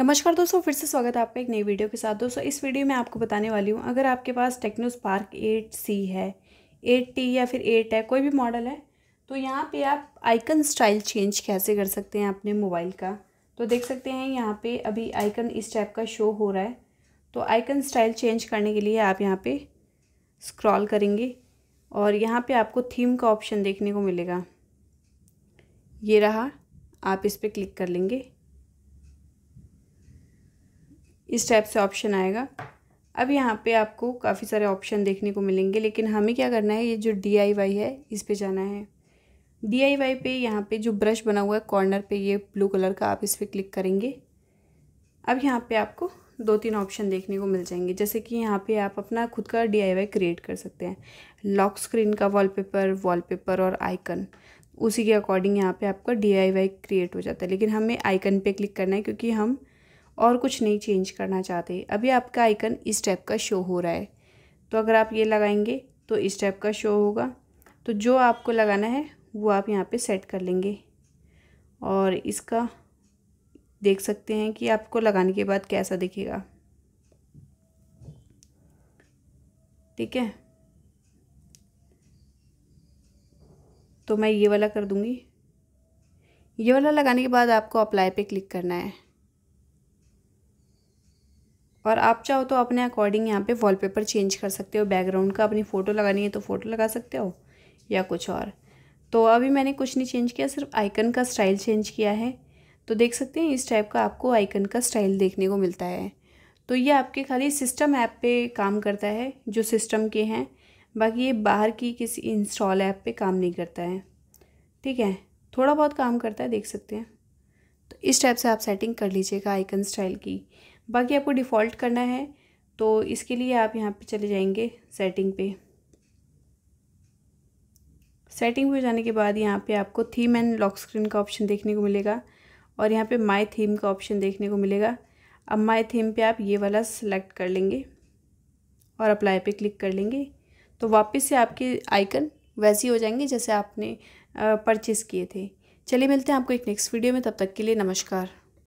नमस्कार दोस्तों फिर से स्वागत है आपका एक नई वीडियो के साथ दोस्तों इस वीडियो में आपको बताने वाली हूँ अगर आपके पास टेक्नो स्पार्क एट सी है एट टी या फिर एट है कोई भी मॉडल है तो यहाँ पे आप आइकन स्टाइल चेंज कैसे कर सकते हैं अपने मोबाइल का तो देख सकते हैं यहाँ पे अभी आइकन इस टाइप का शो हो रहा है तो आइकन स्टाइल चेंज करने के लिए आप यहाँ पर स्क्रॉल करेंगे और यहाँ पर आपको थीम का ऑप्शन देखने को मिलेगा ये रहा आप इस पर क्लिक कर लेंगे इस टाइप से ऑप्शन आएगा अब यहाँ पे आपको काफ़ी सारे ऑप्शन देखने को मिलेंगे लेकिन हमें क्या करना है ये जो डी है इस पर जाना है डी आई वाई पे यहाँ पे जो ब्रश बना हुआ है कॉर्नर पे ये ब्लू कलर का आप इस पर क्लिक करेंगे अब यहाँ पे आपको दो तीन ऑप्शन देखने को मिल जाएंगे जैसे कि यहाँ पे आप अपना खुद का डी क्रिएट कर सकते हैं लॉक स्क्रीन का वॉलपेपर वॉलपेपर और आइकन उसी के अकॉर्डिंग यहाँ पे आपका डी क्रिएट हो जाता है लेकिन हमें आइकन पे क्लिक करना है क्योंकि हम और कुछ नहीं चेंज करना चाहते अभी आपका आइकन इस टाइप का शो हो रहा है तो अगर आप ये लगाएंगे तो इस टाइप का शो होगा तो जो आपको लगाना है वो आप यहाँ पे सेट कर लेंगे और इसका देख सकते हैं कि आपको लगाने के बाद कैसा दिखेगा ठीक है तो मैं ये वाला कर दूँगी ये वाला लगाने के बाद आपको अप्लाई पे क्लिक करना है और आप चाहो तो अपने अकॉर्डिंग यहाँ पे वॉलपेपर चेंज कर सकते हो बैकग्राउंड का अपनी फ़ोटो लगानी है तो फ़ोटो लगा सकते हो या कुछ और तो अभी मैंने कुछ नहीं चेंज किया सिर्फ आइकन का स्टाइल चेंज किया है तो देख सकते हैं इस टाइप का आपको आइकन का स्टाइल देखने को मिलता है तो ये आपके खाली सिस्टम ऐप पर काम करता है जो सिस्टम के हैं बाकी ये बाहर की किसी इंस्टॉल ऐप पर काम नहीं करता है ठीक है थोड़ा बहुत काम करता है देख सकते हैं तो इस टाइप से आप सेटिंग कर लीजिएगा आइकन स्टाइल की बाकी आपको डिफ़ॉल्ट करना है तो इसके लिए आप यहाँ पे चले जाएंगे सेटिंग पे सेटिंग पे जाने के बाद यहाँ पे आपको थीम एंड लॉक स्क्रीन का ऑप्शन देखने को मिलेगा और यहाँ पे माय थीम का ऑप्शन देखने को मिलेगा अब माय थीम पे आप ये वाला सेलेक्ट कर लेंगे और अप्लाई पे क्लिक कर लेंगे तो वापस से आपके आइकन वैसे हो जाएंगे जैसे आपने परचेज़ किए थे चलिए मिलते हैं आपको एक नेक्स्ट वीडियो में तब तक के लिए नमस्कार